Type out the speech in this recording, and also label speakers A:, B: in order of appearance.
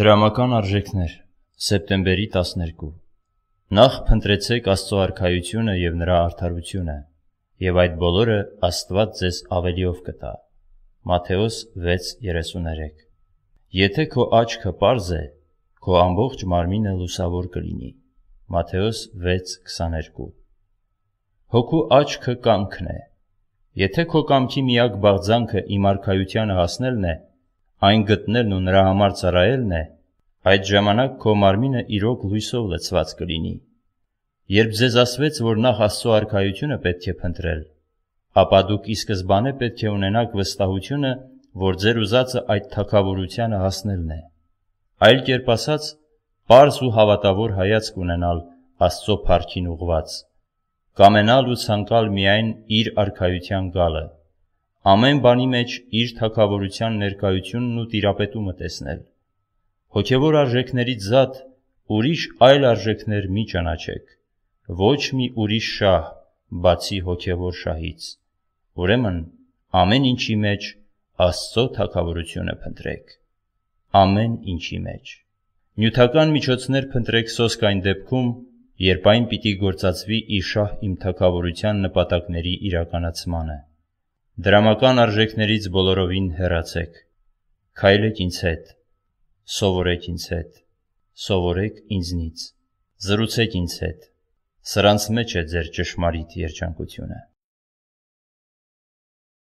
A: Դրամական արժեքներ սեպտեմբերի 12 Նախ փնտրեցեք Աստծո արքայությունը եւ նրա արդարությունը եւ այդ բոլորը Աստված ձեզ ավելիով կտա Մատթեոս 6:33 Եթե քո աչքը པարզ է քո ամբողջ մարմինը լուսավոր կլինի Մատթեոս 6:22 Հոգու աչքը կամքն է Եթե քո կամքի միակ բաղձանքը իմ արքայությանը հասնելն է այն գտնելն ու նրա համար ծառայելն է, այդ ժամանակ քո մարմինը իրոք լույսով լցված կլինի։ Երբ ձեզ ասվեց, որ նախ Աստծո արքայությունը պետք է փնտրել, ապա դուք ի սկզբանե պետք է ունենաք վստահությունը, որ ձեր ուզածը այդ թակավորությանը հասնելն է։ Այլ կերպ ասած, པարզ ու հավատավոր հայացք ունենալ Աստծո փառքին ուղված։ Կամենալ ու ցանկալ միայն իր արքայության գալը ամեն բանի մեջ իր թակավորության ներկայությունն ու տիրապետումը տեսնել։ Հոգևոր արժեքներից զատ ուրիշ այլ արժեքներ մի ճանաչեք։ Ոչ մի ուրիշ շահ, բացի հոգևոր շահից։ Ուրեմն ամեն ինչի մեջ Աստծո թակավորությունը փնտրեք։ Ամեն ինչի մեջ։ Նյութական միջոցներ փնտրեք սոսկային դեպքում, երբ այն պիտի գործածվի ի շահ իմ թակավորության նպատակների իրականացմանը։ Դրամական արժեքներից բոլորովին հեռացեք։ Քայլեք ինձ հետ։ Սովորեք ինձ հետ։ Սովորեք ինձնից։ Զրուցեք ինձ հետ։ Սրանց մեջ է ձեր ճշմարիտ երջանկությունը։